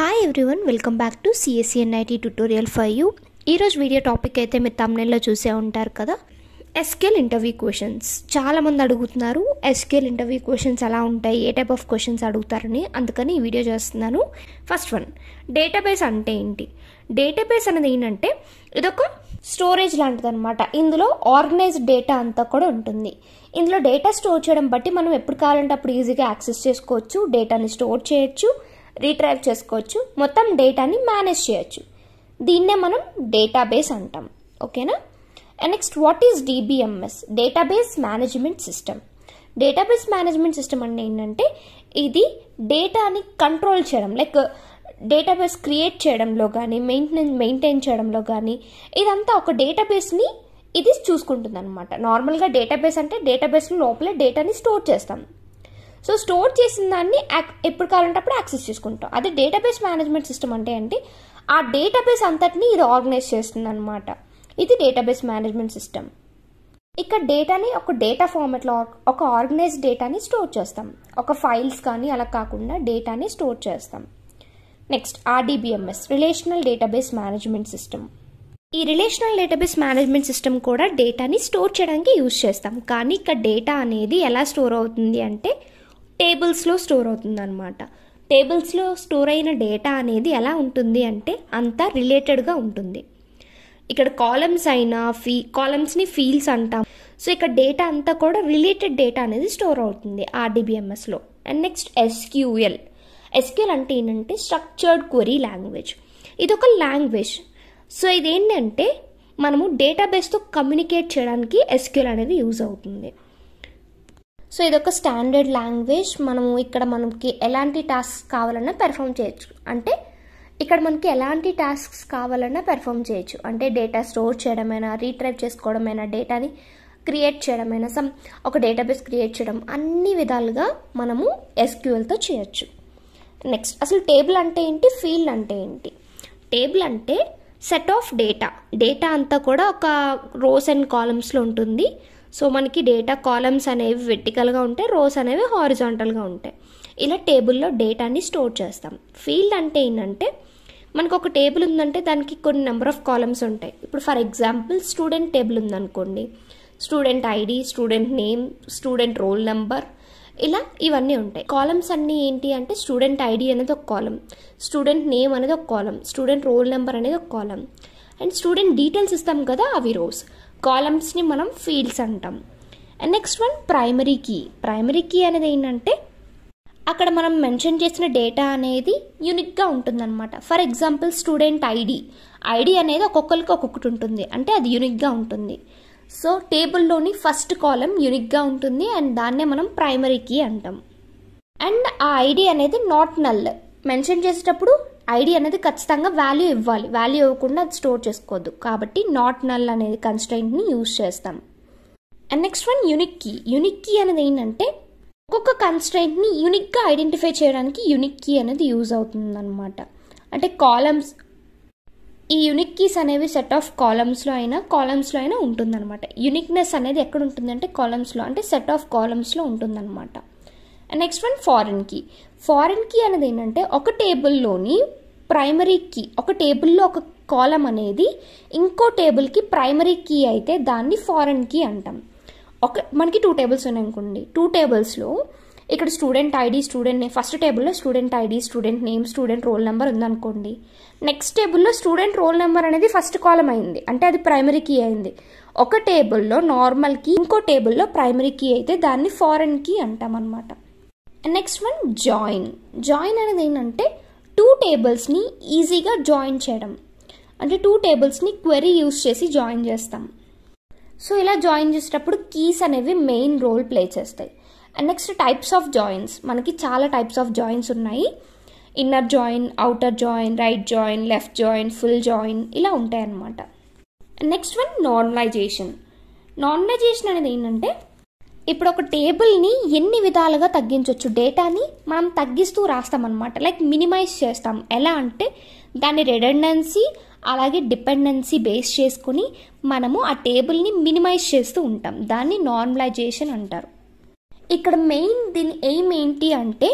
hi everyone welcome back to CSC tutorial tutorial for you ఈరోజు video topic అయితే మీరు తమిళలో చూసే ఉంటారు కదా ఎస్కేల్ ఇంటర్వ్యూ క్వశ్చన్స్ చాలామంది అడుగుతున్నారు ఎస్కేల్ ఇంటర్వ్యూ క్వశ్చన్స్ ఎలా ఉంటాయి ఏ టైప్ ఆఫ్ క్వశ్చన్స్ అడుగుతారని అందుకని ఈ వీడియో చేస్తున్నాను ఫస్ట్ వన్ డేటాబేస్ అంటే ఏంటి డేటాబేస్ అనేది ఏంటంటే ఇదొక స్టోరేజ్ లాంటిదనమాట ఇందులో ఆర్గనైజ్డ్ డేటా అంతా కూడా ఉంటుంది ఇందులో డేటా స్టోర్ చేయడం బట్టి మనం ఎప్పుడు కావాలంటే అప్పుడు ఈజీగా యాక్సెస్ చేసుకోవచ్చు డేటాని స్టోర్ చేయొచ్చు రీట్రైవ్ చేసుకోవచ్చు మొత్తం డేటాని మేనేజ్ చేయొచ్చు దీన్నే మనం డేటాబేస్ అంటాం ఓకేనా next what is DBMS database management system database management system అంటే ఏంటంటే ఇది డేటాని కంట్రోల్ చేయడం లైక్ డేటాబేస్ క్రియేట్ చేయడంలో కానీ మెయింటెన్ మెయింటైన్ చేయడంలో కానీ ఇదంతా ఒక డేటాబేస్ని ఇది చూసుకుంటుంది అనమాట నార్మల్గా డేటాబేస్ అంటే డేటాబేస్ లోపల డేటాని స్టోర్ చేస్తాం సో స్టోర్ చేసిన దాన్ని ఎప్పుడు కావాలంటే యాక్సెస్ చేసుకుంటాం అదే డేటాబేస్ మేనేజ్మెంట్ సిస్టమ్ అంటే ఏంటి ఆ డేటాబేస్ అంతటిని ఇది ఆర్గనైజ్ చేస్తుంది అనమాట ఇది డేటాబేస్ మేనేజ్మెంట్ సిస్టమ్ ఇక్కడ డేటాని ఒక డేటా ఫార్మెట్లో ఒక ఆర్గనైజ్ డేటాని స్టోర్ చేస్తాం ఒక ఫైల్స్ కానీ అలా కాకుండా డేటాని స్టోర్ చేస్తాం next RDBMS relational database management system ఈ రిలేషనల్ డేటాబేస్ మేనేజ్మెంట్ సిస్టమ్ కూడా డేటాని స్టోర్ చేయడానికి యూజ్ చేస్తాం కానీ ఇక్కడ డేటా అనేది ఎలా స్టోర్ అవుతుంది అంటే టేబుల్స్లో స్టోర్ అనమాట టేబుల్స్లో స్టోర్ అయిన డేటా అనేది ఎలా ఉంటుంది అంటే అంతా రిలేటెడ్గా ఉంటుంది ఇక్కడ కాలమ్స్ అయినా ఫీ కాలమ్స్ని ఫీల్స్ అంటాం సో ఇక్కడ డేటా అంతా కూడా రిలేటెడ్ డేటా అనేది స్టోర్ అవుతుంది ఆర్డీబీఎంఎస్లో అండ్ నెక్స్ట్ ఎస్క్యూఎల్ ఎస్క్యూఎల్ అంటే ఏంటంటే స్ట్రక్చర్డ్ క్వరీ లాంగ్వేజ్ ఇది ఒక లాంగ్వేజ్ సో ఇదేంటంటే మనము డేటాబేస్తో కమ్యూనికేట్ చేయడానికి ఎస్క్యూఎల్ అనేది యూజ్ అవుతుంది సో ఇదొక స్టాండర్డ్ లాంగ్వేజ్ మనము ఇక్కడ మనకి ఎలాంటి టాస్క్ కావాలన్నా పెర్ఫామ్ చేయొచ్చు అంటే ఇక్కడ మనకి ఎలాంటి టాస్క్స్ కావాలన్నా పెర్ఫామ్ చేయొచ్చు అంటే డేటా స్టోర్ చేయడమైనా రీట్రైవ్ చేసుకోవడమైనా డేటాని క్రియేట్ చేయడమైనా సమ్ ఒక డేటాబేస్ క్రియేట్ చేయడం అన్ని విధాలుగా మనము ఎస్క్యూఎల్తో చేయొచ్చు నెక్స్ట్ అసలు టేబుల్ అంటే ఏంటి ఫీల్డ్ అంటే ఏంటి టేబుల్ అంటే సెట్ ఆఫ్ డేటా డేటా అంతా కూడా ఒక రోస్ అండ్ కాలమ్స్లో ఉంటుంది సో మనకి డేటా కాలమ్స్ అనేవి వెర్టికల్గా ఉంటాయి రోస్ అనేవి హారిజాంటల్గా ఉంటాయి ఇలా టేబుల్లో డేటాని స్టోర్ చేస్తాం ఫీల్డ్ అంటే ఏంటంటే మనకు ఒక టేబుల్ ఉందంటే దానికి కొన్ని నెంబర్ ఆఫ్ కాలమ్స్ ఉంటాయి ఇప్పుడు ఫర్ ఎగ్జాంపుల్ స్టూడెంట్ టేబుల్ ఉందనుకోండి student ID student name student roll number ఇలా ఇవన్నీ ఉంటాయి కాలమ్స్ అన్నీ ఏంటి అంటే స్టూడెంట్ ఐడి అనేది ఒక కాలం స్టూడెంట్ నేమ్ అనేది ఒక కాలం స్టూడెంట్ రోల్ నెంబర్ అనేది ఒక కాలం అండ్ స్టూడెంట్ డీటెయిల్స్ ఇస్తాం కదా అవి రోస్ కాలమ్స్ని మనం ఫీల్డ్స్ అంటాం and next one primary key primary key అనేది ఏంటంటే అక్కడ మనం మెన్షన్ చేసిన డేటా అనేది యూనిక్గా ఉంటుందన్నమాట for example student ID ID అనేది ఒక్కొక్కరికి ఒక్కొక్కటి ఉంటుంది అంటే అది యూనిక్గా ఉంటుంది సో టేబుల్లోని ఫస్ట్ కాలం యూనిక్గా ఉంటుంది అండ్ దాన్నే మనం ప్రైమరీ కీ అంటాం అండ్ ఆ ఐడి అనేది నాట్ నల్ మెన్షన్ చేసేటప్పుడు ఐడి అనేది ఖచ్చితంగా వాల్యూ ఇవ్వాలి వాల్యూ ఇవ్వకుండా అది స్టోర్ చేసుకోవద్దు కాబట్టి నాట్ నల్ అనేది కన్స్టెంట్ని యూజ్ చేస్తాం and next one unique key unique key అనేది ఏంటంటే ఒక్కొక్క కన్స్టెంట్ని యునిక్గా ఐడెంటిఫై చేయడానికి యునిక్ కీ అనేది యూజ్ అవుతుందన్నమాట అంటే కాలమ్స్ ఈ యునిక్ కీస్ అనేవి సెట్ ఆఫ్ కాలమ్స్లో అయినా కాలమ్స్లో అయినా ఉంటుందన్నమాట యునిక్నెస్ అనేది ఎక్కడ ఉంటుందంటే కాలమ్స్లో అంటే సెట్ ఆఫ్ కాలమ్స్లో ఉంటుందన్నమాట next one foreign key foreign key అనేది ఏంటంటే ఒక టేబుల్లోని ప్రైమరీ కీ ఒక టేబుల్లో ఒక కాలం అనేది ఇంకో టేబుల్కి ప్రైమరీ కీ అయితే దాన్ని ఫారెన్ కీ అంటాం ఒక మనకి టూ టేబుల్స్ ఉన్నాయి అనుకోండి టూ టేబుల్స్లో ఇక్కడ student ID student name first టేబుల్లో student ID student name student roll number ఉందనుకోండి నెక్స్ట్ టేబుల్లో స్టూడెంట్ రోల్ నెంబర్ అనేది ఫస్ట్ కాలం అయింది అంటే అది ప్రైమరీ కీ అయింది ఒక టేబుల్లో నార్మల్ కీ ఇంకో టేబుల్లో ప్రైమరీ కీ అయితే దాన్ని ఫారెన్ కీ అంటాం అనమాట నెక్స్ట్ వన్ జాయిన్ జాయిన్ అనేది ఏంటంటే టూ టేబుల్స్ని ఈజీగా జాయిన్ చేయడం అంటే టూ టేబుల్స్ని క్వెరీ యూస్ చేసి జాయిన్ చేస్తాం సో ఇలా జాయిన్ చేసేటప్పుడు కీస్ అనేవి మెయిన్ రోల్ ప్లే చేస్తాయి and next types of joins మనకి చాలా టైప్స్ ఆఫ్ జాయిన్స్ ఉన్నాయి inner join outer join right join left join full join ఇలా ఉంటాయన్నమాట నెక్స్ట్ వన్ నార్మలైజేషన్ నార్మలైజేషన్ అనేది ఏంటంటే ఇప్పుడు ఒక టేబుల్ని ఎన్ని విధాలుగా తగ్గించవచ్చు డేటాని మనం తగ్గిస్తూ రాస్తామన్నమాట లైక్ మినిమైజ్ చేస్తాం ఎలా అంటే దాని రెడెండెన్సీ అలాగే డిపెండెన్సీ బేస్ చేసుకుని మనము ఆ టేబుల్ని మినిమైజ్ చేస్తూ ఉంటాం దాన్ని నార్మలైజేషన్ అంటారు ఇక్కడ మెయిన్ దీని ఎయిమ్ ఏంటి అంటే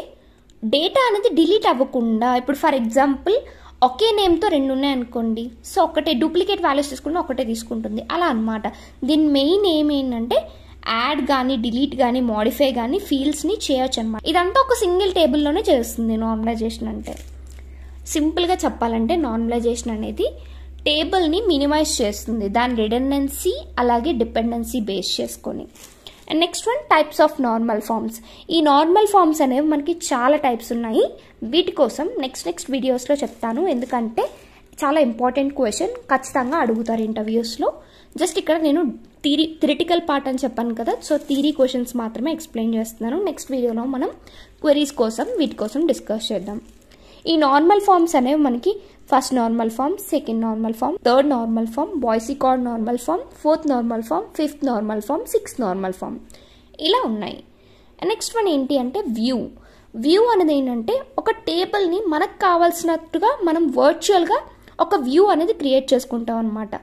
డేటా అనేది డిలీట్ అవ్వకుండా ఇప్పుడు ఫర్ ఎగ్జాంపుల్ ఒకే నేమ్తో రెండు ఉన్నాయనుకోండి సో ఒకటే డూప్లికేట్ వాల్యూస్ తీసుకుంటే ఒకటే తీసుకుంటుంది అలా అనమాట దీని మెయిన్ ఏమేంటంటే ఏంటంటే యాడ్ కానీ డిలీట్ కానీ మోడిఫై కానీ ఫీల్డ్స్ని చేయొచ్చు అనమాట ఇదంతా ఒక సింగిల్ టేబుల్లోనే చేస్తుంది నార్మలైజేషన్ అంటే సింపుల్గా చెప్పాలంటే నార్మలైజేషన్ అనేది టేబుల్ని మినిమైజ్ చేస్తుంది దాని రిడెండెన్సీ అలాగే డిపెండెన్సీ బేస్ చేసుకొని and next one types of normal forms ఈ నార్మల్ ఫామ్స్ అనేవి మనకి చాలా టైప్స్ ఉన్నాయి వీటి కోసం నెక్స్ట్ నెక్స్ట్ వీడియోస్లో చెప్తాను ఎందుకంటే చాలా ఇంపార్టెంట్ క్వశ్చన్ ఖచ్చితంగా అడుగుతారు ఇంటర్వ్యూస్లో జస్ట్ ఇక్కడ నేను థీరీ థిరిటికల్ పార్ట్ అని చెప్పాను కదా సో థీరీ క్వశ్చన్స్ మాత్రమే ఎక్స్ప్లెయిన్ చేస్తున్నాను నెక్స్ట్ వీడియోలో మనం క్వరీస్ కోసం వీటి కోసం డిస్కస్ చేద్దాం ఈ నార్మల్ ఫామ్స్ అనేవి మనకి first normal form second normal form third normal form Boyce Codd normal form fourth normal form fifth normal form sixth normal form ఇలా ఉన్నాయి నెక్స్ట్ వన్ ఏంటి అంటే వ్యూ వ్యూ అనేది ఏంటంటే ఒక టేబుల్ని మనకు కావాల్సినట్టుగా మనం వర్చువల్గా ఒక వ్యూ అనేది క్రియేట్ చేసుకుంటాం అనమాట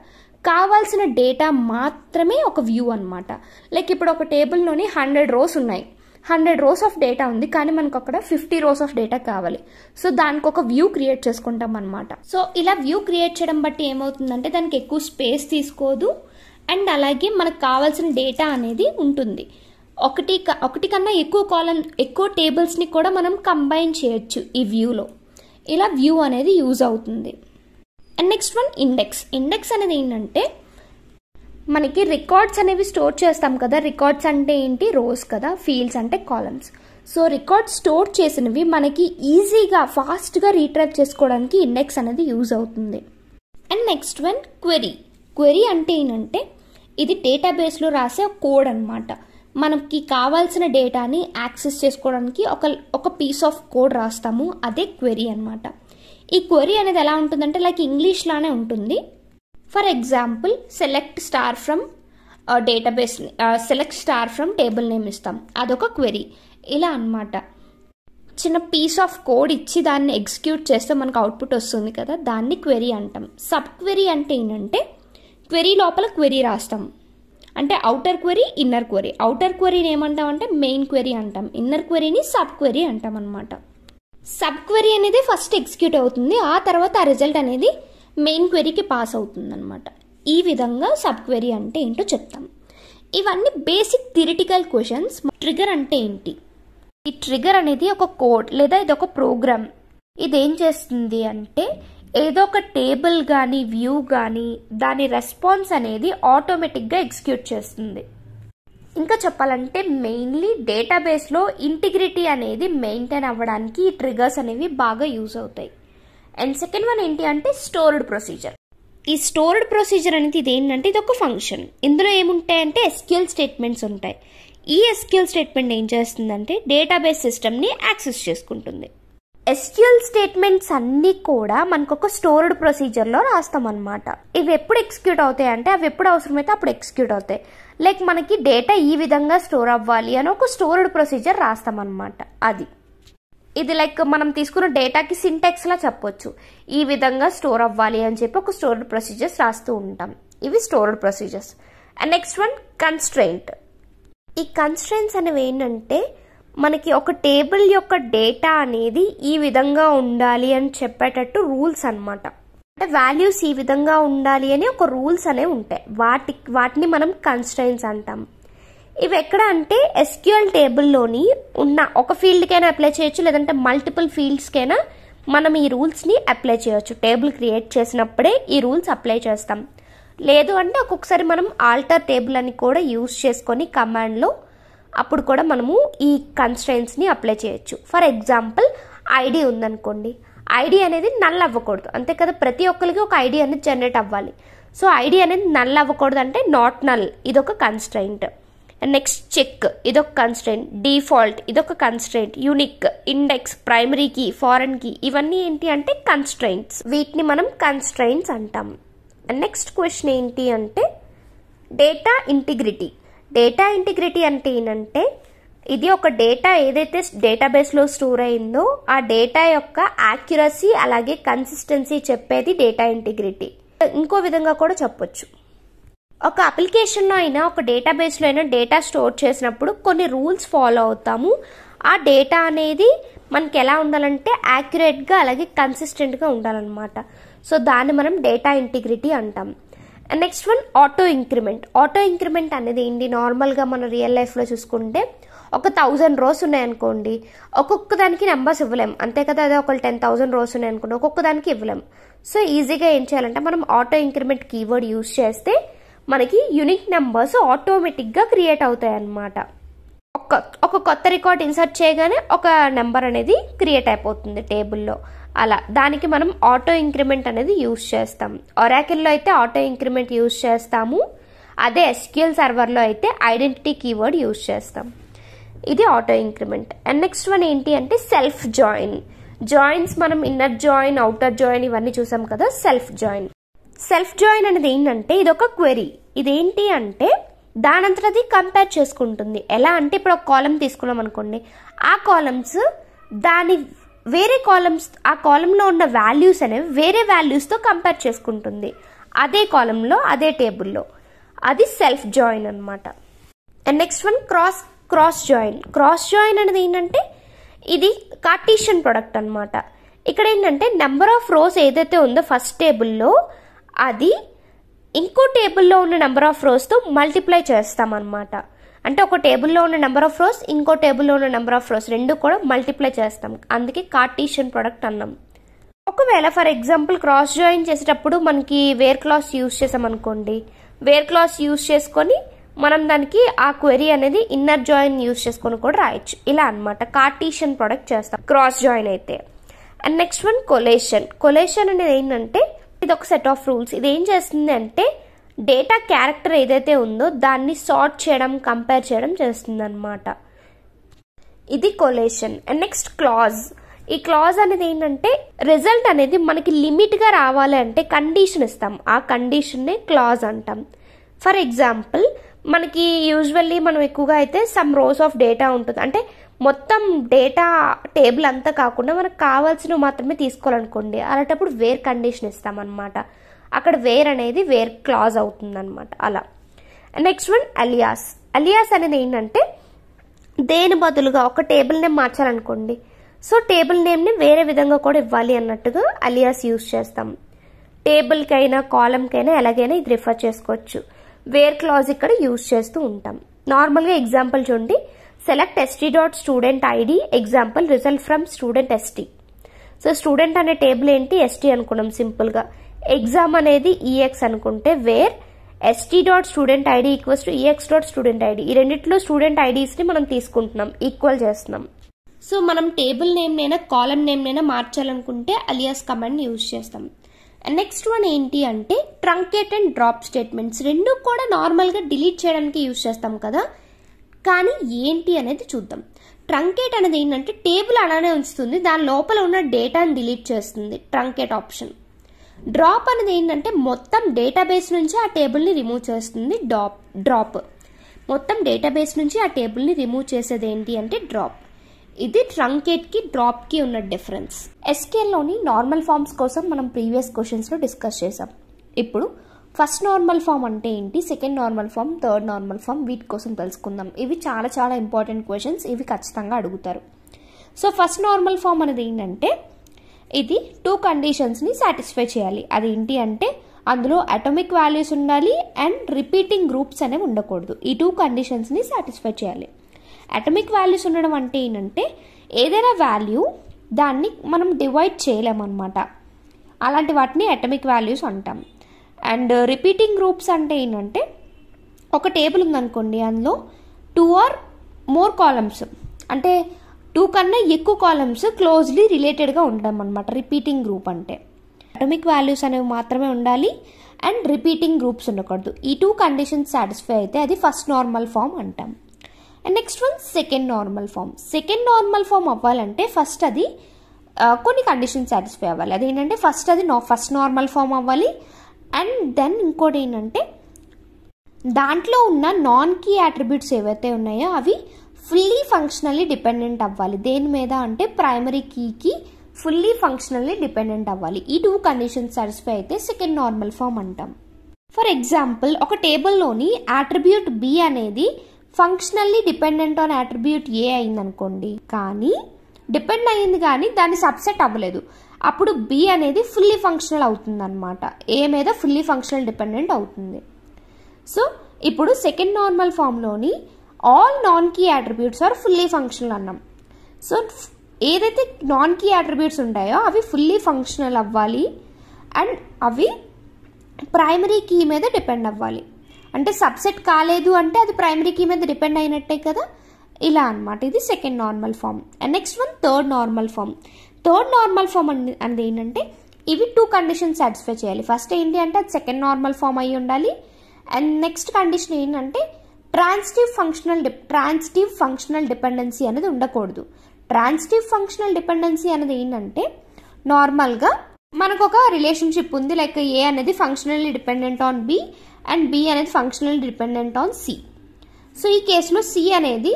కావాల్సిన డేటా మాత్రమే ఒక వ్యూ అనమాట లైక్ ఇప్పుడు ఒక టేబుల్లోని హండ్రెడ్ రోస్ ఉన్నాయి హండ్రెడ్ రోస్ ఆఫ్ డేటా ఉంది కానీ మనకు అక్కడ ఫిఫ్టీ రోస్ ఆఫ్ డేటా కావాలి సో దానికి ఒక వ్యూ క్రియేట్ చేసుకుంటాం అనమాట సో ఇలా వ్యూ క్రియేట్ చేయడం బట్టి ఏమవుతుందంటే దానికి ఎక్కువ స్పేస్ తీసుకోదు అండ్ అలాగే మనకు కావాల్సిన డేటా అనేది ఉంటుంది ఒకటి ఒకటి కన్నా ఎక్కువ కాలం ఎక్కువ టేబుల్స్ని కూడా మనం కంబైన్ చేయొచ్చు ఈ వ్యూలో ఇలా వ్యూ అనేది యూజ్ అవుతుంది and next one index index అనేది ఏంటంటే మనకి రికార్డ్స్ అనేవి స్టోర్ చేస్తాం కదా రికార్డ్స్ అంటే ఏంటి రోస్ కదా ఫీల్డ్స్ అంటే కాలమ్స్ సో రికార్డ్స్ స్టోర్ చేసినవి మనకి ఈజీగా ఫాస్ట్గా రీట్రైవ్ చేసుకోవడానికి ఇండెక్స్ అనేది యూజ్ అవుతుంది and next one query query అంటే ఏంటంటే ఇది డేటాబేస్లో రాసే కోడ్ అనమాట మనకి కావాల్సిన డేటాని యాక్సెస్ చేసుకోవడానికి ఒక ఒక పీస్ ఆఫ్ కోడ్ రాస్తాము అదే క్వెరీ అనమాట ఈ క్వరీ అనేది ఎలా ఉంటుందంటే లైక్ ఇంగ్లీష్లోనే ఉంటుంది for example select star from database select star from table name ఇస్తాం అదొక క్వెరీ ఇలా అనమాట చిన్న పీస్ ఆఫ్ కోడ్ ఇచ్చి దాన్ని ఎగ్జిక్యూట్ చేస్తే మనకు అవుట్పుట్ వస్తుంది కదా దాన్ని క్వెరీ అంటాం సబ్ క్వెరీ అంటే ఏంటంటే క్వెరీ లోపల క్వెరీ రాస్తాం అంటే అవుటర్ క్వెరీ ఇన్నర్ క్వెరీ అవుటర్ క్వెరీని ఏమంటాం అంటే మెయిన్ క్వెరీ అంటాం ఇన్నర్ క్వెరీని సబ్ క్వెరీ అంటాం అనమాట సబ్ క్వరీ అనేది ఫస్ట్ ఎగ్జిక్యూట్ అవుతుంది ఆ తర్వాత ఆ రిజల్ట్ అనేది మెయిన్ క్వరీకి పాస్ అవుతుందన్నమాట ఈ విధంగా సబ్ క్వరీ అంటే ఏంటో చెప్తాం ఇవన్నీ బేసిక్ థిరిటికల్ క్వశ్చన్స్ ట్రిగర్ అంటే ఏంటి ఈ ట్రిగర్ అనేది ఒక కోడ్ లేదా ఇది ఒక ప్రోగ్రామ్ ఇది ఏం చేస్తుంది అంటే ఏదో ఒక టేబుల్ కానీ వ్యూ కానీ దాని రెస్పాన్స్ అనేది ఆటోమేటిక్గా ఎగ్జిక్యూట్ చేస్తుంది ఇంకా చెప్పాలంటే మెయిన్లీ డేటాబేస్లో ఇంటిగ్రిటీ అనేది మెయింటైన్ అవ్వడానికి ఈ ట్రిగర్స్ అనేవి బాగా యూజ్ అవుతాయి అండ్ సెకండ్ వన్ ఏంటి అంటే స్టోర్డ్ ప్రొసీజర్ ఈ స్టోర్డ్ ప్రొసీజర్ అనేది ఇది ఏంటంటే ఇది ఒక ఫంక్షన్ ఇందులో ఏముంటాయంటే ఎస్క్యూఎల్ స్టేట్మెంట్స్ ఉంటాయి ఈ ఎస్క్యూఎల్ స్టేట్మెంట్ ఏం చేస్తుందంటే డేటాబేస్ సిస్టమ్ని యాక్సెస్ చేసుకుంటుంది ఎస్క్యూఎల్ స్టేట్మెంట్స్ అన్నీ కూడా మనకు ఒక స్టోర్డ్ ప్రొసీజర్లో రాస్తాం అనమాట ఇవి ఎప్పుడు ఎక్స్క్యూట్ అవుతాయి అంటే అవి ఎప్పుడు అవసరమైతే అప్పుడు ఎక్స్క్యూట్ అవుతాయి లైక్ మనకి డేటా ఈ విధంగా స్టోర్ అవ్వాలి అని ఒక స్టోర్డ్ ప్రొసీజర్ రాస్తామన్నమాట అది ఇది లైక్ మనం తీసుకున్న డేటాకి సింటెక్స్లా చెప్పొచ్చు ఈ విధంగా స్టోర్ అవ్వాలి అని చెప్పి ఒక స్టోర్డ్ ప్రొసీజర్స్ రాస్తూ ఉంటాం ఇవి stored procedures and next one constraint ఈ కన్స్ట్రెయింట్స్ అనేవి ఏంటంటే మనకి ఒక టేబుల్ యొక్క డేటా అనేది ఈ విధంగా ఉండాలి అని చెప్పేటట్టు రూల్స్ అనమాట అంటే వాల్యూస్ ఈ విధంగా ఉండాలి అని ఒక రూల్స్ అనేవి ఉంటాయి వాటి వాటిని మనం కన్స్ట్రైన్స్ అంటాం ఇవి ఎక్కడ అంటే ఎస్క్యూఎల్ టేబుల్లోని ఉన్న ఒక ఫీల్డ్కైనా అప్లై చేయొచ్చు లేదంటే మల్టిపుల్ ఫీల్డ్స్కైనా మనం ఈ రూల్స్ని అప్లై చేయవచ్చు టేబుల్ క్రియేట్ చేసినప్పుడే ఈ రూల్స్ అప్లై చేస్తాం లేదు అంటే ఒక్కొక్కసారి మనం ఆల్టర్ టేబుల్ అని కూడా యూస్ చేసుకొని కమాండ్లో అప్పుడు కూడా మనము ఈ కన్స్ట్రైన్స్ని అప్లై చేయొచ్చు ఫర్ ఎగ్జాంపుల్ ఐడి ఉందనుకోండి ఐడి అనేది నల్ అవ్వకూడదు అంతే కదా ప్రతి ఒక్కరికి ఒక ఐడి అనేది జనరేట్ అవ్వాలి సో ఐడి అనేది నల్ అవ్వకూడదు అంటే నాట్ నల్ ఇదొక కన్స్ట్రైంట్ నెక్స్ట్ చెక్ ఇదొక కన్స్ట్రైంట్ డిఫాల్ట్ ఇదొక constraint unique index primary key foreign key ఇవన్నీ ఏంటి అంటే కన్స్ట్రైంట్స్ వీటిని మనం కన్స్ట్రైంట్స్ అంటాం నెక్స్ట్ క్వశ్చన్ ఏంటి అంటే డేటా ఇంటిగ్రిటీ డేటా ఇంటిగ్రిటీ అంటే ఏంటంటే ఇది ఒక డేటా ఏదైతే డేటాబేస్లో స్టోర్ అయిందో ఆ డేటా యొక్క యాక్యురసీ అలాగే కన్సిస్టెన్సీ చెప్పేది డేటా ఇంటిగ్రిటీ ఇంకో విధంగా కూడా చెప్పొచ్చు ఒక అప్లికేషన్లో అయినా ఒక డేటాబేస్లో అయినా డేటా స్టోర్ చేసినప్పుడు కొన్ని రూల్స్ ఫాలో అవుతాము ఆ డేటా అనేది మనకి ఎలా ఉండాలంటే యాక్యురేట్గా అలాగే కన్సిస్టెంట్గా ఉండాలన్నమాట సో దాన్ని మనం డేటా ఇంటిగ్రిటీ అంటాం next one auto increment auto increment అనేది ఏంటి నార్మల్గా మన రియల్ లైఫ్లో చూసుకుంటే ఒక థౌజండ్ రోస్ ఉన్నాయనుకోండి ఒక్కొక్క దానికి నెంబర్స్ ఇవ్వలేం అంతే కదా అదే ఒకళ్ళు టెన్ థౌజండ్ రోస్ ఉన్నాయనుకోండి ఒక్కొక్క దానికి ఇవ్వలేం సో ఈజీగా ఏం చేయాలంటే మనం ఆటో ఇంక్రిమెంట్ కీవర్డ్ యూస్ చేస్తే మనకి యూనిక్ నెంబర్స్ ఆటోమేటిక్గా క్రియేట్ అవుతాయి అన్నమాట ఒక ఒక కొత్త రికార్డ్ ఇన్సర్ట్ చేయగానే ఒక నెంబర్ అనేది క్రియేట్ అయిపోతుంది టేబుల్లో అలా దానికి మనం ఆటో ఇంక్రిమెంట్ అనేది యూస్ చేస్తాం ఒరాకిల్లో అయితే ఆటో ఇంక్రిమెంట్ యూస్ చేస్తాము అదే ఎస్క్యూఎల్ సర్వర్లో అయితే ఐడెంటిటీ కీవర్డ్ యూస్ చేస్తాం ఇది auto increment and next one ఏంటి అంటే సెల్ఫ్ జాయిన్ జాయిన్స్ మనం ఇన్నర్ జాయిన్ అవుటర్ జాయిన్ ఇవన్నీ చూసాం కదా సెల్ఫ్ జాయిన్ సెల్ఫ్ జాయిన్ అనేది ఏంటంటే ఇది ఒక క్వెరీ ఇదేంటి అంటే అది కంపేర్ చేసుకుంటుంది ఎలా అంటే ఇప్పుడు ఒక కాలం తీసుకున్నాం అనుకోండి ఆ కాలమ్స్ దాని వేరే కాలమ్స్ ఆ కాలంలో ఉన్న వాల్యూస్ అనేవి వేరే వాల్యూస్తో కంపేర్ చేసుకుంటుంది అదే కాలంలో అదే టేబుల్లో అది సెల్ఫ్ జాయిన్ అనమాట and next one cross cross join cross join అనేది ఏంటంటే ఇది కార్టీషియన్ ప్రోడక్ట్ అనమాట ఇక్కడ ఏంటంటే నెంబర్ ఆఫ్ రోస్ ఏదైతే ఉందో ఫస్ట్ టేబుల్లో అది ఇంకో టేబుల్లో ఉన్న నెంబర్ ఆఫ్ రోస్తో మల్టిప్లై చేస్తామన్నమాట అంటే ఒక టేబుల్లో ఉన్న నెంబర్ ఆఫ్ రోస్ ఇంకో టేబుల్లో ఉన్న నెంబర్ ఆఫ్ రోస్ రెండు కూడా మల్టిప్లై చేస్తాం అందుకే కార్టీషియన్ ప్రోడక్ట్ అన్నాం ఒకవేళ ఫర్ ఎగ్జాంపుల్ క్రాస్ జాయిన్ చేసేటప్పుడు మనకి వేర్ క్లాస్ యూస్ అనుకోండి వేర్ క్లాస్ యూస్ చేసుకొని మనం దానికి ఆ క్వెరీ అనేది ఇన్నర్ జాయిన్ యూస్ చేసుకొని కూడా రాయొచ్చు ఇలా అనమాట కార్టీషియన్ ప్రొడక్ట్ చేస్తాం క్రాస్ జాయిన్ అయితే and next one collation collation అనేది ఏంటంటే ఇది ఒక సెట్ ఆఫ్ రూల్స్ ఇది ఏం చేస్తుంది అంటే డేటా క్యారెక్టర్ ఏదైతే ఉందో దాన్ని సార్ట్ చేయడం కంపేర్ చేయడం చేస్తుంది అనమాట ఇది కొలేషన్ అండ్ నెక్స్ట్ క్లాజ్ ఈ క్లాజ్ అనేది ఏంటంటే రిజల్ట్ అనేది మనకి లిమిట్గా రావాలి అంటే కండిషన్ ఇస్తాం ఆ కండిషన్నే క్లాజ్ అంటాం ఫర్ ఎగ్జాంపుల్ మనకి యూజువల్లీ మనం ఎక్కువగా అయితే సమ్ రోస్ ఆఫ్ డేటా ఉంటుంది అంటే మొత్తం డేటా టేబుల్ అంతా కాకుండా మనకు కావాల్సినవి మాత్రమే తీసుకోవాలనుకోండి అలాంటప్పుడు వేర్ కండిషన్ ఇస్తామన్నమాట అక్కడ వేర్ అనేది వేర్ క్లాజ్ అనమాట అలా నెక్స్ట్ వన్ అలియాస్ అలియాస్ అనేది ఏంటంటే దేని బదులుగా ఒక టేబుల్ నేమ్ మార్చాలనుకోండి సో టేబుల్ నేమ్ని వేరే విధంగా కూడా ఇవ్వాలి అన్నట్టుగా అలియాస్ యూజ్ చేస్తాం టేబుల్కైనా కాలంకైనా ఎలాగైనా ఇది రిఫర్ చేసుకోవచ్చు వేర్ క్లాజ్ ఇక్కడ యూజ్ చేస్తూ ఉంటాం నార్మల్గా ఎగ్జాంపుల్ చూడండి select ST dot student ID example result from student ST so student అనే టేబుల్ ఏంటి ఎస్టీ అనుకున్నాం సింపుల్గా ఎగ్జామ్ అనేది ఈఎక్స్ e అనుకుంటే where ST dot student ID equals to EX dot student ID ఈ రెండిట్లో స్టూడెంట్ ఐడీస్ని మనం తీసుకుంటున్నాం ఈక్వల్ చేస్తున్నాం సో మనం టేబుల్ నేమ్నైనా కాలం నేమ్నైనా మార్చాలనుకుంటే అలియాస్ కమాండ్ యూజ్ చేస్తాం నెక్స్ట్ వన్ ఏంటి అంటే ట్రంకేట్ అండ్ డ్రాప్ స్టేట్మెంట్స్ రెండు కూడా నార్మల్గా డిలీట్ చేయడానికి యూజ్ చేస్తాం కదా కానీ ఏంటి అనేది చూద్దాం ట్రంకేట్ అనేది ఏంటంటే టేబుల్ అలానే ఉంచుతుంది దాని లోపల ఉన్న డేటాని డిలీట్ చేస్తుంది ట్రంకేట్ ఆప్షన్ డ్రాప్ అనేది ఏంటంటే మొత్తం డేటాబేస్ నుంచి ఆ టేబుల్ని రిమూవ్ చేస్తుంది డాప్ డ్రాప్ మొత్తం డేటాబేస్ నుంచి ఆ టేబుల్ని రిమూవ్ చేసేది ఏంటి అంటే డ్రాప్ ఇది ట్రంకేట్కి డ్రాప్కి ఉన్న డిఫరెన్స్ లోని నార్మల్ ఫామ్స్ కోసం మనం ప్రీవియస్ క్వశ్చన్స్లో డిస్కస్ చేసాం ఇప్పుడు ఫస్ట్ నార్మల్ ఫామ్ అంటే ఏంటి second normal form third normal form వీటి కోసం తెలుసుకుందాం ఇవి చాలా చాలా ఇంపార్టెంట్ క్వశ్చన్స్ ఇవి ఖచ్చితంగా అడుగుతారు సో ఫస్ట్ నార్మల్ ఫామ్ అనేది ఏంటంటే ఇది టూ కండిషన్స్ని సాటిస్ఫై చేయాలి అది ఏంటి అంటే అందులో అటోమిక్ వాల్యూస్ ఉండాలి అండ్ రిపీటింగ్ గ్రూప్స్ అనేవి ఉండకూడదు ఈ టూ కండిషన్స్ని సాటిస్ఫై చేయాలి అటమిక్ వాల్యూస్ ఉండడం అంటే ఏంటంటే ఏదైనా వాల్యూ దాన్ని మనం డివైడ్ చేయలేమన్నమాట అలాంటి వాటిని అటమిక్ వాల్యూస్ అంటాం అండ్ రిపీటింగ్ గ్రూప్స్ అంటే ఏంటంటే ఒక టేబుల్ ఉందనుకోండి అందులో టూ ఆర్ మోర్ కాలమ్స్ అంటే టూ కన్నా ఎక్కువ కాలమ్స్ క్లోజ్లీ రిలేటెడ్గా ఉండడం అనమాట రిపీటింగ్ గ్రూప్ అంటే అటమిక్ వాల్యూస్ అనేవి మాత్రమే ఉండాలి అండ్ రిపీటింగ్ గ్రూప్స్ ఉండకూడదు ఈ టూ కండిషన్స్ సాటిస్ఫై అయితే అది ఫస్ట్ నార్మల్ ఫామ్ అంటాం and next one second normal form second normal form అవ్వాలంటే ఫస్ట్ అది కొన్ని కండిషన్స్ సాటిస్ఫై అవ్వాలి అదేంటంటే ఫస్ట్ అది ఫస్ట్ నార్మల్ ఫామ్ అవ్వాలి అండ్ దెన్ ఇంకోటి ఏంటంటే దాంట్లో ఉన్న నాన్ కీ అట్రిబ్యూట్స్ ఏవైతే ఉన్నాయో అవి ఫుల్లీ ఫంక్షనల్లీ డిపెండెంట్ అవ్వాలి దేని మీద అంటే ప్రైమరీ కీకి ఫుల్లీ ఫంక్షనల్లీ డిపెండెంట్ అవ్వాలి ఈ టూ కండిషన్స్ సాటిస్ఫై అయితే సెకండ్ నార్మల్ ఫామ్ అంటాం ఫర్ ఎగ్జాంపుల్ ఒక టేబుల్లోని అట్రిబ్యూట్ బి అనేది functionally dependent on attribute A అయిందనుకోండి కానీ డిపెండ్ అయ్యింది కానీ దాన్ని సబ్సెట్ అవ్వలేదు అప్పుడు బి అనేది ఫుల్లీ ఫంక్షనల్ అవుతుంది అనమాట ఏ మీద ఫుల్లీ ఫంక్షనల్ డిపెండెంట్ అవుతుంది సో ఇప్పుడు సెకండ్ నార్మల్ ఫామ్లోని all non key attributes are fully functional అన్నాం సో ఏదైతే నాన్ కీ అట్రిబ్యూట్స్ ఉంటాయో అవి ఫుల్లీ ఫంక్షనల్ అవ్వాలి అండ్ అవి ప్రైమరీ కీ మీద డిపెండ్ అవ్వాలి అంటే సబ్సెట్ కాలేదు అంటే అది ప్రైమరీ కీ మీద డిపెండ్ అయినట్టే కదా ఇలా అనమాట ఇది second normal form and next one third normal form third normal form అనేది ఏంటంటే ఇవి టూ కండిషన్ సాటిస్ఫై చేయాలి ఫస్ట్ ఏంటి అంటే అది సెకండ్ నార్మల్ ఫామ్ అయి ఉండాలి అండ్ నెక్స్ట్ కండిషన్ ఏంటంటే transitive functional D transitive functional dependency అనేది ఉండకూడదు ట్రాన్స్టివ్ ఫంక్షనల్ డిపెండెన్సీ అనేది ఏంటంటే నార్మల్గా మనకు ఒక రిలేషన్షిప్ ఉంది లైక్ ఏ అనేది functionally dependent on B and B అనేది functional dependent on C so ఈ కేసులో సి అనేది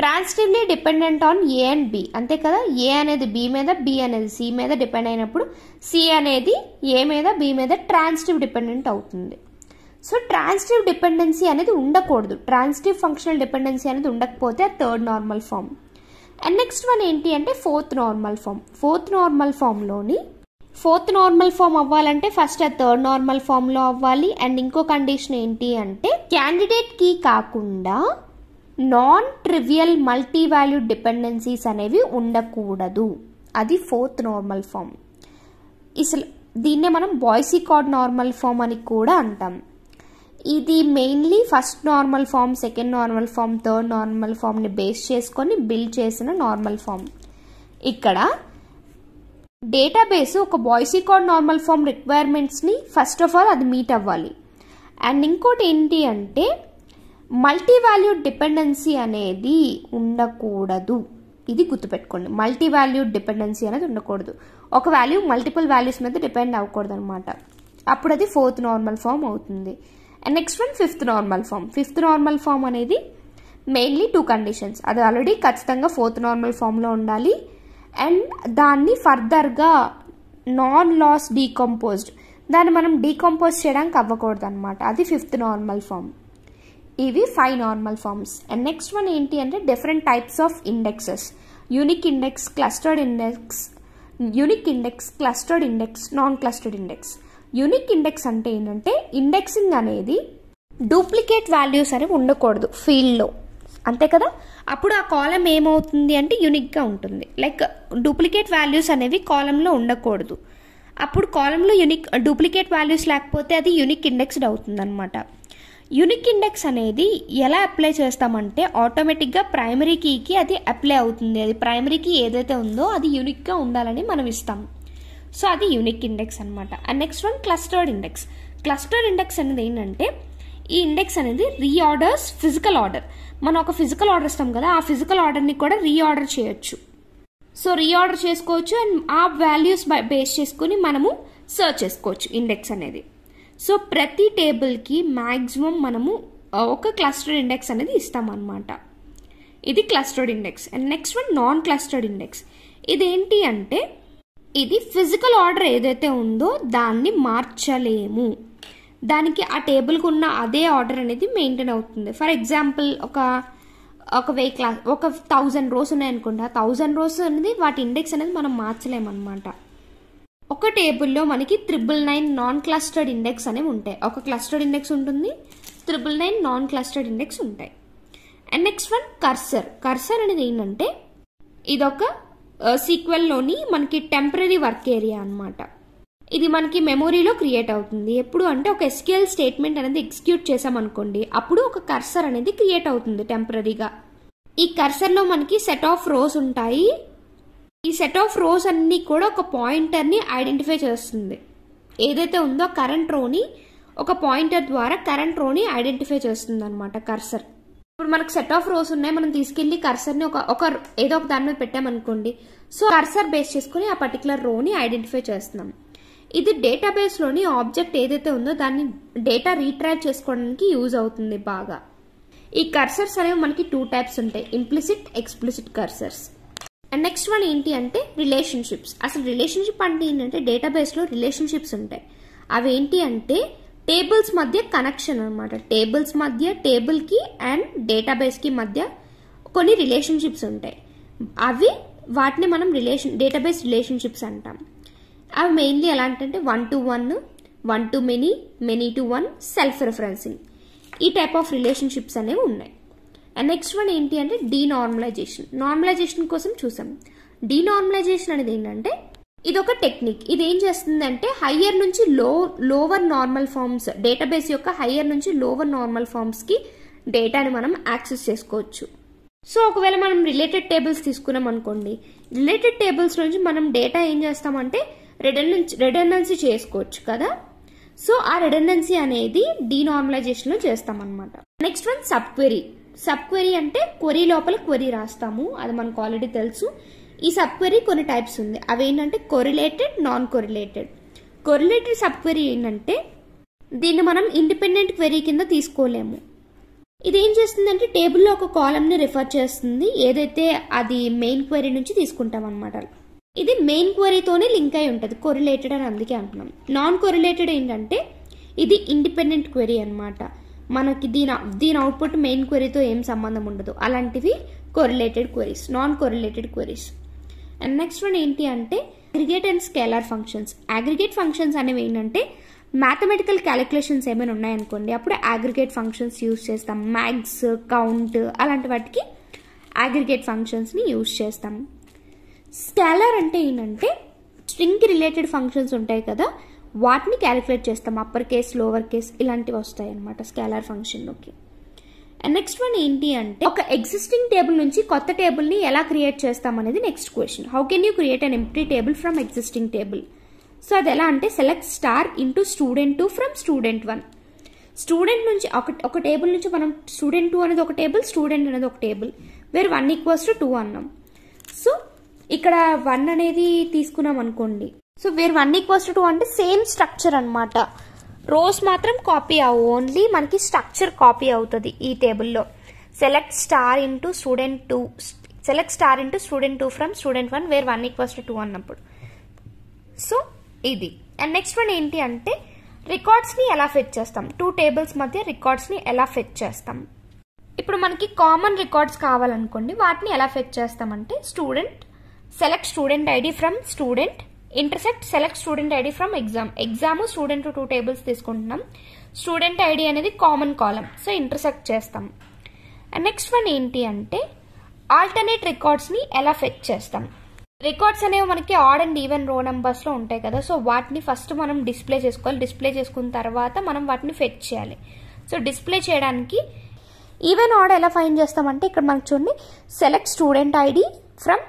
transitively dependent on A and B అంతే కదా ఏ అనేది బి మీద బి అనేది సి మీద డిపెండ్ అయినప్పుడు సి అనేది ఏ మీద బి మీద ట్రాన్స్టివ్ డిపెండెంట్ అవుతుంది సో ట్రాన్స్టివ్ డిపెండెన్సీ అనేది ఉండకూడదు ట్రాన్స్టివ్ ఫంక్షనల్ డిపెండెన్సీ అనేది ఉండకపోతే ఆ third normal form and next one ఏంటి అంటే fourth normal form fourth normal ఫామ్లోని ఫోర్త్ నార్మల్ ఫామ్ అవ్వాలంటే ఫస్ట్ ఆ థర్డ్ నార్మల్ లో అవ్వాలి అండ్ ఇంకో కండిషన్ ఏంటి అంటే క్యాండిడేట్ కీ కాకుండా non trivial multi value dependencies అనేవి ఉండకూడదు అది ఫోర్త్ నార్మల్ ఫామ్ అసలు దీన్నే మనం బాయ్సీ కార్డ్ నార్మల్ ఫామ్ అని కూడా అంటాం ఇది mainly first normal form second normal form third normal ఫామ్ని బేస్ చేసుకొని బిల్డ్ చేసిన నార్మల్ ఫామ్ ఇక్కడ డేటాబేస్ ఒక కార్డ్ నార్మల్ ఫామ్ రిక్వైర్మెంట్స్ని ఫస్ట్ ఆఫ్ ఆల్ అది మీట్ అవ్వాలి అండ్ ఇంకోటి ఏంటి అంటే మల్టీ వాల్యూడ్ డిపెండెన్సీ అనేది ఉండకూడదు ఇది గుర్తుపెట్టుకోండి మల్టీ వాల్యూడ్ డిపెండెన్సీ అనేది ఉండకూడదు ఒక వాల్యూ మల్టిపుల్ వాల్యూస్ మీద డిపెండ్ అవ్వకూడదు అనమాట అప్పుడు అది ఫోర్త్ నార్మల్ ఫామ్ అవుతుంది and next one fifth normal form fifth normal form అనేది మెయిన్లీ టూ కండిషన్స్ అది ఆల్రెడీ ఖచ్చితంగా ఫోర్త్ నార్మల్ ఫామ్లో ఉండాలి అండ్ దాన్ని ఫర్దర్గా నాన్ లాస్ డీకంపోజ్డ్ దాన్ని మనం డీకంపోజ్ చేయడానికి అవ్వకూడదు అనమాట అది ఫిఫ్త్ నార్మల్ ఫామ్ ఇవి five normal forms and next one ఏంటి అంటే different types of indexes unique index clustered index unique index clustered index non clustered index unique index అంటే ఏంటంటే ఇండెక్సింగ్ అనేది డూప్లికేట్ వాల్యూస్ అనేవి ఉండకూడదు ఫీల్డ్లో అంతే కదా అప్పుడు ఆ కాలం ఏమవుతుంది అంటే యునిక్గా ఉంటుంది లైక్ డూప్లికేట్ వాల్యూస్ అనేవి కాలంలో ఉండకూడదు అప్పుడు కాలంలో యునిక్ డూప్లికేట్ వాల్యూస్ లేకపోతే అది యునిక్ ఇండెక్స్డ్ అవుతుంది అనమాట యునిక్ ఇండెక్స్ అనేది ఎలా అప్లై చేస్తామంటే ఆటోమేటిక్గా ప్రైమరీ కీకి అది అప్లై అవుతుంది అది ప్రైమరీ కీ ఏదైతే ఉందో అది యూనిక్గా ఉండాలని మనం ఇస్తాం సో అది యునిక్ ఇండెక్స్ అనమాట and next one clustered index cluster index అనేది ఏంటంటే ఈ ఇండెక్స్ అనేది రీఆర్డర్స్ ఫిజికల్ ఆర్డర్ మనం ఒక ఫిజికల్ ఆర్డర్ ఇస్తాం కదా ఆ ఫిజికల్ ఆర్డర్ని కూడా రీఆర్డర్ చేయొచ్చు సో రీఆర్డర్ చేసుకోవచ్చు అండ్ ఆ వాల్యూస్ బేస్ చేసుకుని మనము సర్చ్ చేసుకోవచ్చు ఇండెక్స్ అనేది సో ప్రతి టేబుల్కి మ్యాక్సిమం మనము ఒక క్లస్టర్డ్ ఇండెక్స్ అనేది ఇస్తామన్నమాట ఇది clustered index and next one non clustered index ఇదేంటి అంటే ఇది ఫిజికల్ ఆర్డర్ ఏదైతే ఉందో దాన్ని మార్చలేము దానికి ఆ టేబుల్కి ఉన్న అదే ఆర్డర్ అనేది మెయింటైన్ అవుతుంది ఫర్ ఎగ్జాంపుల్ ఒక ఒక వెయ్యి క్లాస్ ఒక థౌజండ్ రోస్ ఉన్నాయనుకోండి ఆ థౌజండ్ రోస్ అనేది వాటి ఇండెక్స్ అనేది మనం మార్చలేమన్నమాట ఒక టేబుల్లో మనకి triple nine non clustered index అనేవి ఉంటాయి ఒక క్లస్టర్డ్ ఇండెక్స్ ఉంటుంది triple nine non clustered index ఉంటాయి and next one cursor cursor అనేది ఏంటంటే ఇదొక సీక్వెల్లోని మనకి టెంపరీ వర్క్ ఏరియా అనమాట ఇది మనకి మెమొరీలో క్రియేట్ అవుతుంది ఎప్పుడు అంటే ఒక ఎస్క్యూఎల్ స్టేట్మెంట్ అనేది ఎగ్జిక్యూట్ చేసామనుకోండి అప్పుడు ఒక కర్సర్ అనేది క్రియేట్ అవుతుంది టెంపరీగా ఈ కర్సర్లో మనకి సెట్ ఆఫ్ రోస్ ఉంటాయి ఈ సెట్ ఆఫ్ రోస్ అన్నీ కూడా ఒక పాయింటర్ని ఐడెంటిఫై చేస్తుంది ఏదైతే ఉందో కరెంట్ రోని ఒక పాయింటర్ ద్వారా కరెంట్ రోని ఐడెంటిఫై చేస్తుంది అనమాట కర్సర్ ఇప్పుడు మనకు సెట్ ఆఫ్ రోస్ ఉన్నాయి మనం తీసుకెళ్లి కర్సర్ని ఒక ఒక ఏదో ఒక దాని మీద పెట్టామనుకోండి సో కర్సర్ బేస్ చేసుకుని ఆ పర్టికులర్ రోని ఐడెంటిఫై చేస్తున్నాం ఇది డేటాబేస్లోని ఆబ్జెక్ట్ ఏదైతే ఉందో దాన్ని డేటా రీట్రాక్ చేసుకోవడానికి యూజ్ అవుతుంది బాగా ఈ కర్సర్స్ అనేవి మనకి టూ టైప్స్ ఉంటాయి implicit explicit cursors and next one ఏంటి అంటే రిలేషన్షిప్స్ అసలు రిలేషన్షిప్ అంటే ఏంటంటే డేటాబేస్లో రిలేషన్షిప్స్ ఉంటాయి అవి ఏంటి అంటే టేబుల్స్ మధ్య కనెక్షన్ అనమాట టేబుల్స్ మధ్య టేబుల్కి అండ్ డేటాబేస్కి మధ్య కొన్ని రిలేషన్షిప్స్ ఉంటాయి అవి వాటిని మనం రిలేషన్ డేటాబేస్ రిలేషన్షిప్స్ అంటాం అవి మెయిన్లీ ఎలా అంటే one to one one to many many to one self referencing ఈ టైప్ ఆఫ్ రిలేషన్షిప్స్ అనేవి ఉన్నాయి అండ్ నెక్స్ట్ వన్ ఏంటి అంటే డీనార్మలైజేషన్ నార్మలైజేషన్ కోసం చూసాం డీనార్మలైజేషన్ అనేది ఏంటంటే ఇది ఒక టెక్నిక్ ఇది ఏం చేస్తుందంటే హయ్యర్ నుంచి లో లోవర్ నార్మల్ ఫార్మ్స్ డేటాబేస్ యొక్క హయ్యర్ నుంచి లోవర్ నార్మల్ ఫార్మ్స్కి డేటాని మనం యాక్సెస్ చేసుకోవచ్చు సో ఒకవేళ మనం రిలేటెడ్ టేబుల్స్ తీసుకున్నాం అనుకోండి రిలేటెడ్ టేబుల్స్ నుంచి మనం డేటా ఏం చేస్తామంటే రెడెండెన్సీ రెడెండెన్సీ చేసుకోవచ్చు కదా సో ఆ రెడెండెన్సీ అనేది డీనార్మలైజేషన్లో చేస్తామన్నమాట next one sub query sub query అంటే క్వరీ లోపల క్వరీ రాస్తాము అది మనకు ఆల్రెడీ తెలుసు ఈ సబ్ క్వెరీ కొన్ని టైప్స్ ఉంది అవి ఏంటంటే correlated non correlated correlated sub query ఏంటంటే దీన్ని మనం ఇండిపెండెంట్ క్వెరీ కింద తీసుకోలేము ఇది ఏం చేస్తుందంటే టేబుల్లో ఒక కాలంని రిఫర్ చేస్తుంది ఏదైతే అది మెయిన్ క్వరీ నుంచి తీసుకుంటాం అనమాట ఇది మెయిన్ క్వరీతోనే లింక్ అయి ఉంటుంది కొరిలేటెడ్ అని అందుకే అంటున్నాం నాన్ కొరిలేటెడ్ ఏంటంటే ఇది ఇండిపెండెంట్ క్వరీ అనమాట మనకి దీని దీని అవుట్పుట్ మెయిన్ క్వరీతో ఏం సంబంధం ఉండదు అలాంటివి correlated queries non correlated queries and next one ఏంటి అంటే aggregate and scalar functions aggregate functions అనేవి ఏంటంటే మ్యాథమెటికల్ క్యాలిక్యులేషన్స్ ఏమైనా ఉన్నాయనుకోండి అప్పుడు అగ్రిగేట్ ఫంక్షన్స్ యూస్ చేస్తాం మ్యాగ్స్ కౌంట్ అలాంటి వాటికి అగ్రిగేట్ ఫంక్షన్స్ని యూస్ చేస్తాం స్కాలర్ అంటే ఏంటంటే స్ట్రింగ్కి రిలేటెడ్ ఫంక్షన్స్ ఉంటాయి కదా వాటిని క్యాలిక్యులేట్ చేస్తాం అప్పర్ కేస్ లోవర్ కేస్ ఇలాంటివి వస్తాయి అనమాట స్కాలర్ ఫంక్షన్లోకి నెక్స్ట్ వన్ ఏంటి అంటే ఒక ఎగ్జిస్టింగ్ టేబుల్ నుంచి కొత్త టేబుల్ని ఎలా క్రియేట్ చేస్తాం అనేది next question how can you create an empty table from existing table so అది ఎలా అంటే select star into student two from student one student నుంచి ఒక ఒక టేబుల్ నుంచి మనం స్టూడెంట్ టూ అనేది ఒక టేబుల్ స్టూడెంట్ అనేది ఒక table where one equals to two అన్నాం సో ఇక్కడ వన్ అనేది తీసుకున్నాం అనుకోండి so where one equals to two అంటే సేమ్ స్ట్రక్చర్ అనమాట రోస్ మాత్రం కాపీ అవ్వు ఓన్లీ మనకి స్ట్రక్చర్ కాపీ అవుతుంది ఈ టేబుల్లో select star into student two select star into student two from student one where one equals to two అన్నప్పుడు so ఇది అండ్ నెక్స్ట్ వన్ ఏంటి అంటే రికార్డ్స్ని ఎలా ఫెచ్ చేస్తాం టూ టేబుల్స్ మధ్య రికార్డ్స్ని ఎలా ఫెచ్ చేస్తాం ఇప్పుడు మనకి కామన్ రికార్డ్స్ కావాలనుకోండి వాటిని ఎలా ఫెచ్ చేస్తామంటే student select student ID from student intersect select student ID from exam exam student two tables తీసుకుంటున్నాం స్టూడెంట్ ఐడి అనేది కామన్ కాలం సో ఇంటర్సెక్ట్ చేస్తాం నెక్స్ట్ వన్ ఏంటి అంటే ఆల్టర్నేట్ రికార్డ్స్ని ఎలా ఫెచ్ చేస్తాం రికార్డ్స్ అనేవి మనకి ఆడ్ అండ్ ఈవెన్ రో నెంబర్స్లో ఉంటాయి కదా సో వాటిని ఫస్ట్ మనం డిస్ప్లే చేసుకోవాలి డిస్ప్లే చేసుకున్న తర్వాత మనం వాటిని ఫెచ్ చేయాలి సో డిస్ప్లే చేయడానికి ఈవెన్ ఆర్డర్ ఎలా ఫైన్ చేస్తామంటే ఇక్కడ మనకు చూడండి సెలెక్ట్ స్టూడెంట్ ఐడి ఫ్రమ్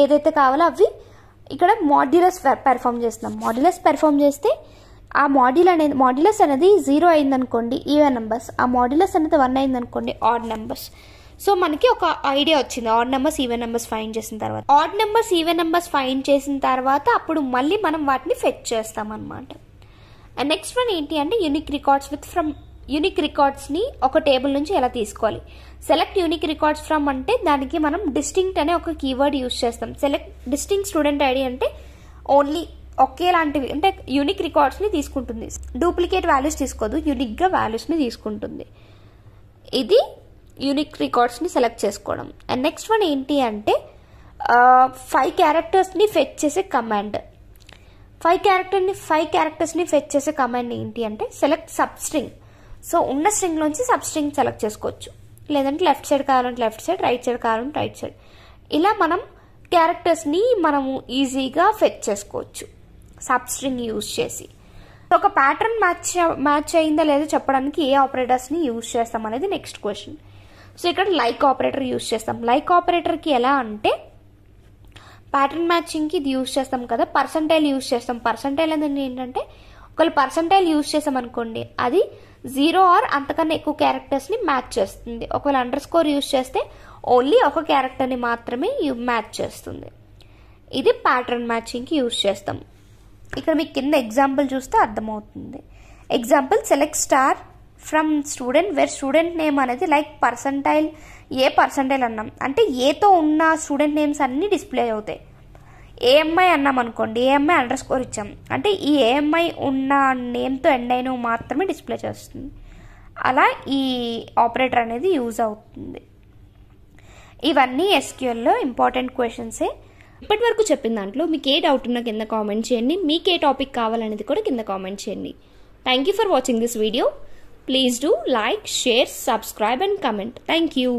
ఏదైతే కావాలో అవి ఇక్కడ మాడ్యులస్ పెర్ఫామ్ చేస్తున్నాం మాడ్యులస్ పెర్ఫామ్ చేస్తే ఆ మాడ్యుల్ అనేది మాడ్యులస్ అనేది జీరో అయిందనుకోండి ఈవెన్ నెంబర్స్ ఆ మాడ్యులస్ అనేది వన్ అయిందనుకోండి ఆడ్ నెంబర్స్ సో మనకి ఒక ఐడియా వచ్చింది odd numbers even numbers find చేసిన తర్వాత odd numbers even numbers find చేసిన తర్వాత అప్పుడు మళ్ళీ మనం వాటిని ఫెచ్ చేస్తాం అనమాట అండ్ నెక్స్ట్ వన్ ఏంటి అంటే unique records with from unique రికార్డ్స్ని ఒక టేబుల్ నుంచి ఎలా తీసుకోవాలి సెలెక్ట్ యూనిక్ రికార్డ్స్ ఫ్రమ్ అంటే దానికి మనం డిస్టింక్ట్ అనే ఒక కీవర్డ్ యూజ్ చేస్తాం సెలెక్ట్ డిస్టింక్ట్ స్టూడెంట్ ఐడి అంటే ఓన్లీ ఒకేలాంటివి అంటే యూనిక్ రికార్డ్స్ని తీసుకుంటుంది డూప్లికేట్ వాల్యూస్ తీసుకోదు యూనిక్గా వాల్యూస్ని తీసుకుంటుంది ఇది యూనిక్ రికార్డ్స్ని సెలెక్ట్ చేసుకోవడం అండ్ నెక్స్ట్ వన్ ఏంటి అంటే ఫైవ్ క్యారెక్టర్స్ని ఫెచ్ చేసే కమాండ్ ఫైవ్ క్యారెక్టర్ని ఫైవ్ క్యారెక్టర్స్ని ఫెచ్ చేసే కమాండ్ ఏంటి అంటే సెలెక్ట్ సబ్ స్ట్రింగ్ సో ఉన్న స్ట్రింగ్లోంచి సబ్ స్ట్రింగ్ సెలెక్ట్ చేసుకోవచ్చు లేదంటే లెఫ్ట్ సైడ్ కావాలంటే లెఫ్ట్ సైడ్ రైట్ సైడ్ కావాలంటే రైట్ సైడ్ ఇలా మనం క్యారెక్టర్స్ని మనము ఈజీగా ఫెచ్ చేసుకోవచ్చు సబ్స్ట్రింగ్ యూజ్ చేసి ఒక ప్యాటర్న్ మ్యాచ్ మ్యాచ్ అయిందా లేదా చెప్పడానికి ఏ ఆపరేటర్స్ని యూజ్ చేస్తాం అనేది నెక్స్ట్ క్వశ్చన్ సో ఇక్కడ లైక్ ఆపరేటర్ యూజ్ చేస్తాం లైక్ ఆపరేటర్కి ఎలా అంటే ప్యాటర్న్ మ్యాచింగ్కి ఇది యూజ్ చేస్తాం కదా పర్సంటైల్ యూజ్ చేస్తాం పర్సంటైల్ అనేది ఏంటంటే ఒకళ్ళు పర్సంటైల్ యూజ్ చేసాం అనుకోండి అది జీరో ఆర్ అంతకన్నా ఎక్కువ క్యారెక్టర్స్ని మ్యాచ్ చేస్తుంది ఒకవేళ అండర్ స్కోర్ యూజ్ చేస్తే ఓన్లీ ఒక క్యారెక్టర్ని మాత్రమే మ్యాచ్ చేస్తుంది ఇది ప్యాటర్న్ మ్యాచింగ్కి యూజ్ చేస్తాం ఇక్కడ మీకు కింద ఎగ్జాంపుల్ చూస్తే అర్థమవుతుంది example select star from student where student name అనేది లైక్ పర్సంటైల్ ఏ పర్సంటైల్ అన్నాం అంటే ఏతో ఉన్న స్టూడెంట్ నేమ్స్ అన్నీ డిస్ప్లే అవుతాయి ఏఎంఐ అన్నాం అనుకోండి ఏఎంఐ అండర్ స్కోర్ ఇచ్చాం అంటే ఈ ఏఎంఐ ఉన్న నేమ్తో ఎండ్ అయినవి మాత్రమే డిస్ప్లే చేస్తుంది అలా ఈ ఆపరేటర్ అనేది యూజ్ అవుతుంది ఇవన్నీ ఎస్క్యూఎల్లో ఇంపార్టెంట్ క్వశ్చన్సే ఇప్పటి వరకు చెప్పిన దాంట్లో మీకు ఏ డౌట్ ఉన్నా కింద కామెంట్ చేయండి మీకు ఏ టాపిక్ కావాలనేది కూడా కింద కామెంట్ చేయండి thank you for watching this video please do like share subscribe and comment thank you